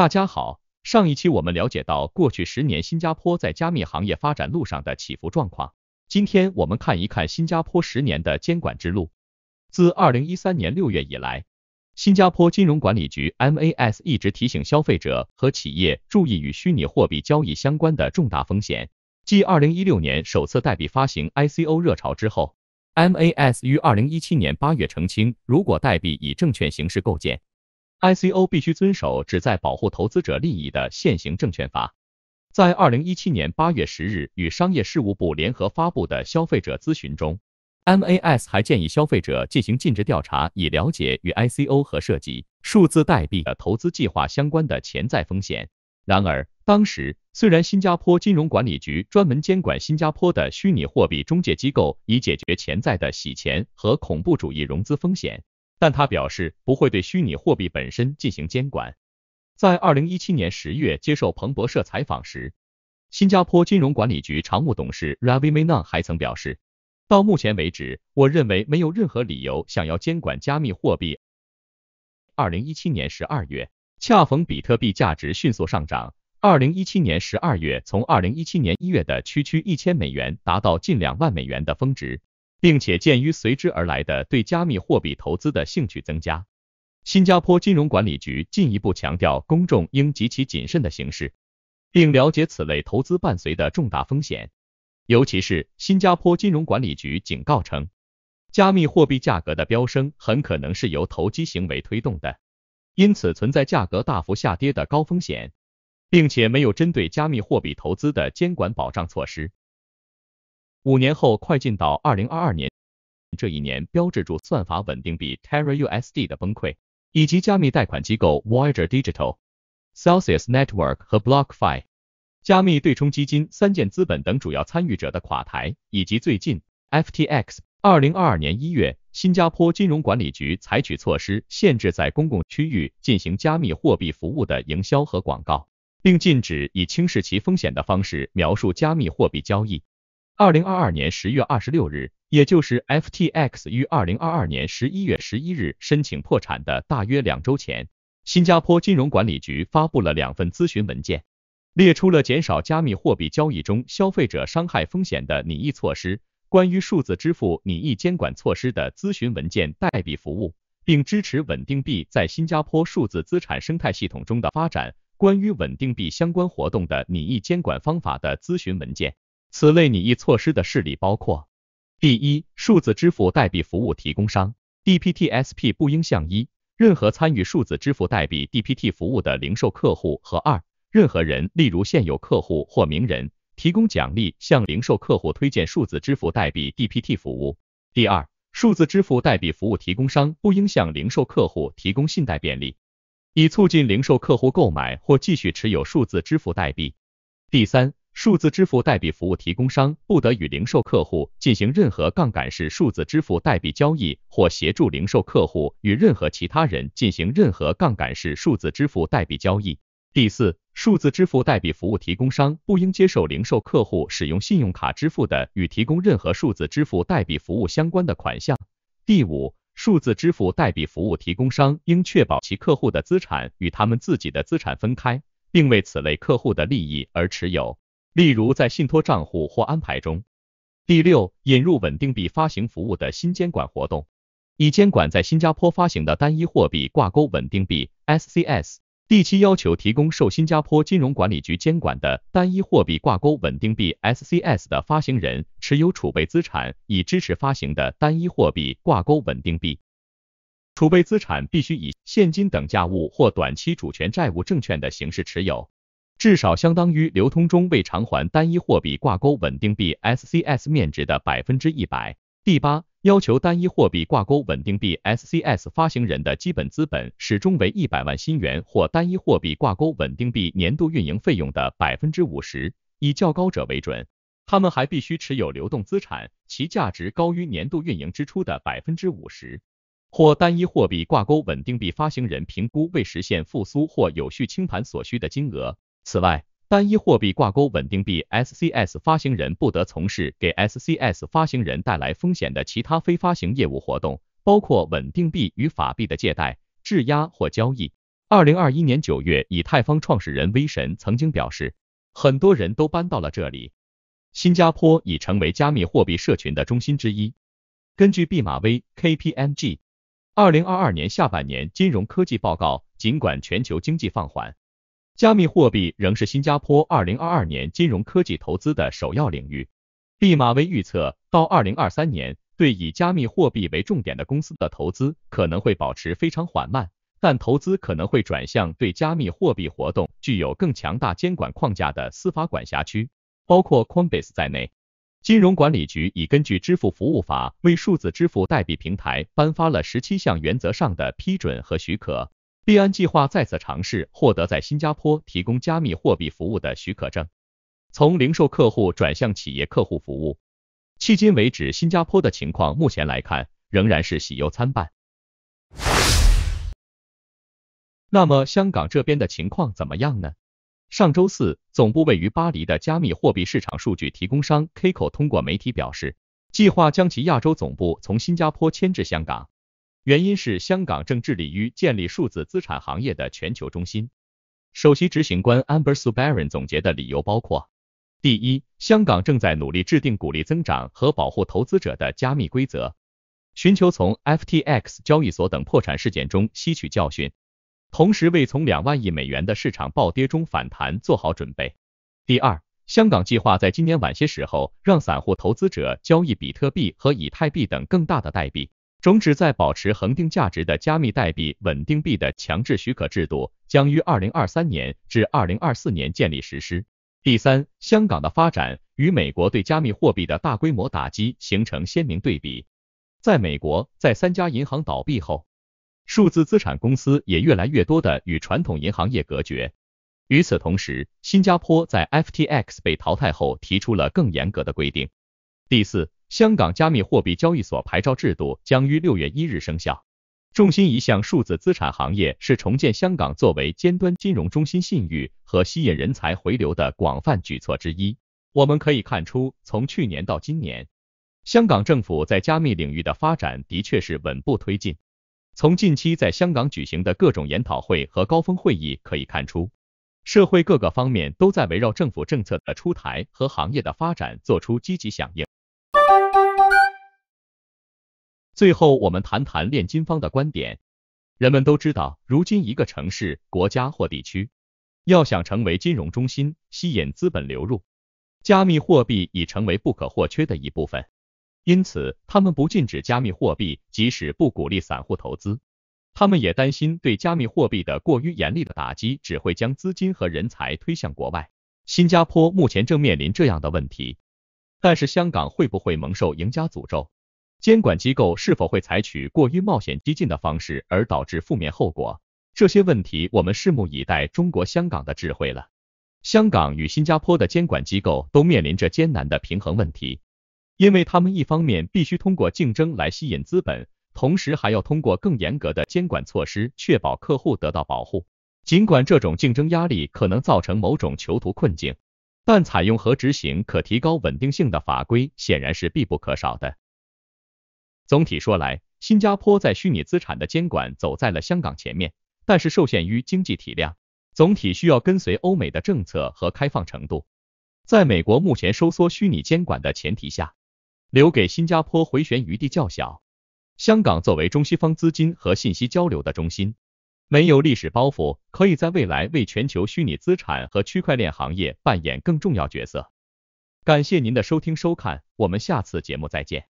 大家好，上一期我们了解到过去十年新加坡在加密行业发展路上的起伏状况。今天我们看一看新加坡十年的监管之路。自二零一三年六月以来，新加坡金融管理局 MAS 一直提醒消费者和企业注意与虚拟货币交易相关的重大风险。继二零一六年首次代币发行 ICO 热潮之后，MAS 于二零一七年八月澄清，如果代币以证券形式构建。ICO 必须遵守旨在保护投资者利益的现行证券法。在二零一七年八月十日与商业事务部联合发布的消费者咨询中，MAS 还建议消费者进行尽职调查，以了解与 ICO 和涉及数字代币的投资计划相关的潜在风险。然而，当时虽然新加坡金融管理局专门监管新加坡的虚拟货币中介机构，以解决潜在的洗钱和恐怖主义融资风险。但他表示不会对虚拟货币本身进行监管。在二零一七年十月接受彭博社采访时，新加坡金融管理局常务董事 Ravi m a n a n 还曾表示，到目前为止，我认为没有任何理由想要监管加密货币。二零一七年十二月，恰逢比特币价值迅速上涨，二零一七年十二月从二零一七年一月的区区一千美元，达到近两万美元的峰值。并且鉴于随之而来的对加密货币投资的兴趣增加，新加坡金融管理局进一步强调公众应极其谨慎地行事，并了解此类投资伴随的重大风险。尤其是新加坡金融管理局警告称，加密货币价格的飙升很可能是由投机行为推动的，因此存在价格大幅下跌的高风险，并且没有针对加密货币投资的监管保障措施。五年后，快进到二零二二年，这一年标志着算法稳定币 Terra USD 的崩溃，以及加密贷款机构 Voyager Digital、Celsius Network 和 BlockFi、加密对冲基金三箭资本等主要参与者的垮台，以及最近 FTX。二零二二年一月，新加坡金融管理局采取措施，限制在公共区域进行加密货币服务的营销和广告，并禁止以轻视其风险的方式描述加密货币交易。二零二二年十月二十六日，也就是 FTX 于二零二二年十一月十一日申请破产的大约两周前，新加坡金融管理局发布了两份咨询文件，列出了减少加密货币交易中消费者伤害风险的拟议措施。关于数字支付拟议监管措施的咨询文件，代币服务，并支持稳定币在新加坡数字资产生态系统中的发展。关于稳定币相关活动的拟议监管方法的咨询文件。此类拟议措施的事例包括：第一，数字支付代币服务提供商 （DPTSP） 不应向一任何参与数字支付代币 （DPT） 服务的零售客户和二任何人，例如现有客户或名人，提供奖励向零售客户推荐数字支付代币 （DPT） 服务。第二，数字支付代币服务提供商不应向零售客户提供信贷便利，以促进零售客户购买或继续持有数字支付代币。第三。数字支付代币服务提供商不得与零售客户进行任何杠杆式数字支付代币交易，或协助零售客户与任何其他人进行任何杠杆式数字支付代币交易。第四，数字支付代币服务提供商不应接受零售客户使用信用卡支付的与提供任何数字支付代币服务相关的款项。第五，数字支付代币服务提供商应确保其客户的资产与他们自己的资产分开，并为此类客户的利益而持有。例如，在信托账户或安排中。第六，引入稳定币发行服务的新监管活动，以监管在新加坡发行的单一货币挂钩稳定币 （SCS）。第七，要求提供受新加坡金融管理局监管的单一货币挂钩稳定币 （SCS） 的发行人持有储备资产，以支持发行的单一货币挂钩稳定币。储备资产必须以现金等价物或短期主权债务证券的形式持有。至少相当于流通中未偿还单一货币挂钩稳定币 SCS 面值的百分之一百。第八，要求单一货币挂钩稳定币 SCS 发行人的基本资本始终为一百万新元或单一货币挂钩稳定币年度运营费用的百分之五十，以较高者为准。他们还必须持有流动资产，其价值高于年度运营支出的百分之五十，或单一货币挂钩稳定币发行人评估未实现复苏或有序清盘所需的金额。此外，单一货币挂钩稳定币 SCS 发行人不得从事给 SCS 发行人带来风险的其他非发行业务活动，包括稳定币与法币的借贷、质押或交易。二零二一年九月，以太坊创始人威神曾经表示，很多人都搬到了这里，新加坡已成为加密货币社群的中心之一。根据毕马威 KPMG 二零二二年下半年金融科技报告，尽管全球经济放缓。加密货币仍是新加坡二零二二年金融科技投资的首要领域。毕马威预测，到二零二三年，对以加密货币为重点的公司的投资可能会保持非常缓慢，但投资可能会转向对加密货币活动具有更强大监管框架的司法管辖区，包括 Coinbase 在内。金融管理局已根据支付服务法为数字支付代币平台颁发了十七项原则上的批准和许可。币安计划再次尝试获得在新加坡提供加密货币服务的许可证，从零售客户转向企业客户服务。迄今为止，新加坡的情况目前来看仍然是喜忧参半。那么香港这边的情况怎么样呢？上周四，总部位于巴黎的加密货币市场数据提供商 k i k o 通过媒体表示，计划将其亚洲总部从新加坡迁至香港。原因是香港正致力于建立数字资产行业的全球中心。首席执行官 Amber Subarin 总结的理由包括：第一，香港正在努力制定鼓励增长和保护投资者的加密规则，寻求从 FTX 交易所等破产事件中吸取教训，同时为从两万亿美元的市场暴跌中反弹做好准备。第二，香港计划在今年晚些时候让散户投资者交易比特币和以太币等更大的代币。终止在保持恒定价值的加密代币稳定币的强制许可制度将于二零二三年至二零二四年建立实施。第三，香港的发展与美国对加密货币的大规模打击形成鲜明对比。在美国，在三家银行倒闭后，数字资产公司也越来越多的与传统银行业隔绝。与此同时，新加坡在 FTX 被淘汰后提出了更严格的规定。第四。香港加密货币交易所牌照制度将于六月一日生效。重心一项数字资产行业是重建香港作为尖端金融中心信誉和吸引人才回流的广泛举措之一。我们可以看出，从去年到今年，香港政府在加密领域的发展的确是稳步推进。从近期在香港举行的各种研讨会和高峰会议可以看出，社会各个方面都在围绕政府政策的出台和行业的发展做出积极响应。最后，我们谈谈炼金方的观点。人们都知道，如今一个城市、国家或地区要想成为金融中心，吸引资本流入，加密货币已成为不可或缺的一部分。因此，他们不禁止加密货币，即使不鼓励散户投资，他们也担心对加密货币的过于严厉的打击只会将资金和人才推向国外。新加坡目前正面临这样的问题，但是香港会不会蒙受赢家诅咒？监管机构是否会采取过于冒险激进的方式而导致负面后果？这些问题我们拭目以待中国香港的智慧了。香港与新加坡的监管机构都面临着艰难的平衡问题，因为他们一方面必须通过竞争来吸引资本，同时还要通过更严格的监管措施确保客户得到保护。尽管这种竞争压力可能造成某种囚徒困境，但采用和执行可提高稳定性的法规显然是必不可少的。总体说来，新加坡在虚拟资产的监管走在了香港前面，但是受限于经济体量，总体需要跟随欧美的政策和开放程度。在美国目前收缩虚拟监管的前提下，留给新加坡回旋余地较小。香港作为中西方资金和信息交流的中心，没有历史包袱，可以在未来为全球虚拟资产和区块链行业扮演更重要角色。感谢您的收听收看，我们下次节目再见。